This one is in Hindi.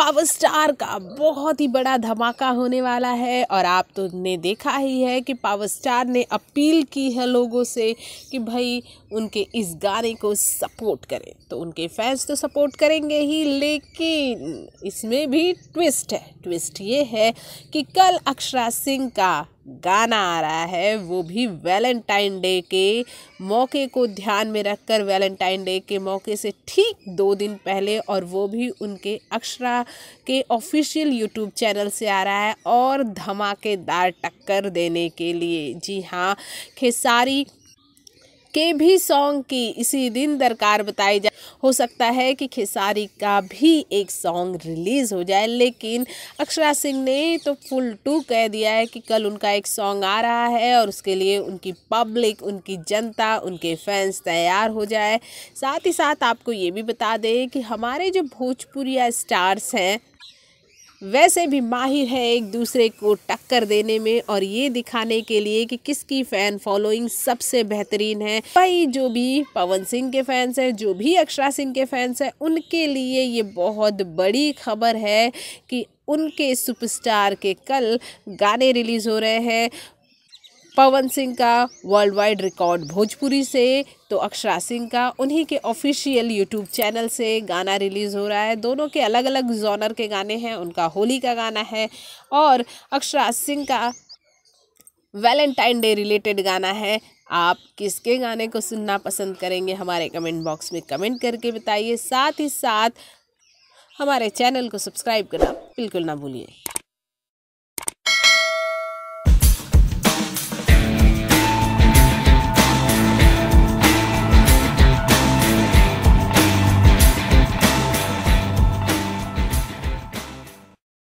पावर स्टार का बहुत ही बड़ा धमाका होने वाला है और आप तो ने देखा ही है कि पावर स्टार ने अपील की है लोगों से कि भाई उनके इस गाने को सपोर्ट करें तो उनके फैंस तो सपोर्ट करेंगे ही लेकिन इसमें भी ट्विस्ट है ट्विस्ट ये है कि कल अक्षरा सिंह का गाना आ रहा है वो भी वैलेंटाइन डे के मौके को ध्यान में रखकर वैलेंटाइन डे के मौके से ठीक दो दिन पहले और वो भी उनके अक्षरा के ऑफिशियल यूट्यूब चैनल से आ रहा है और धमाकेदार टक्कर देने के लिए जी हाँ खेसारी के भी सॉन्ग की इसी दिन दरकार बताई जा हो सकता है कि खेसारी का भी एक सॉन्ग रिलीज़ हो जाए लेकिन अक्षरा सिंह ने तो फुल टू कह दिया है कि कल उनका एक सॉन्ग आ रहा है और उसके लिए उनकी पब्लिक उनकी जनता उनके फैंस तैयार हो जाए साथ ही साथ आपको ये भी बता दें कि हमारे जो भोजपुरिया स्टार्स हैं वैसे भी माहिर है एक दूसरे को टक्कर देने में और ये दिखाने के लिए कि किसकी फ़ैन फॉलोइंग सबसे बेहतरीन है भाई जो भी पवन सिंह के फैंस हैं जो भी अक्षरा सिंह के फैंस हैं उनके लिए ये बहुत बड़ी खबर है कि उनके सुपरस्टार के कल गाने रिलीज़ हो रहे हैं पवन सिंह का वर्ल्ड वाइड रिकॉर्ड भोजपुरी से तो अक्षरा सिंह का उन्हीं के ऑफिशियल यूट्यूब चैनल से गाना रिलीज़ हो रहा है दोनों के अलग अलग जोनर के गाने हैं उनका होली का गाना है और अक्षरा सिंह का वैलेंटाइन डे रिलेटेड गाना है आप किसके गाने को सुनना पसंद करेंगे हमारे कमेंट बॉक्स में कमेंट करके बताइए साथ ही साथ हमारे चैनल को सब्सक्राइब करना बिल्कुल ना भूलिए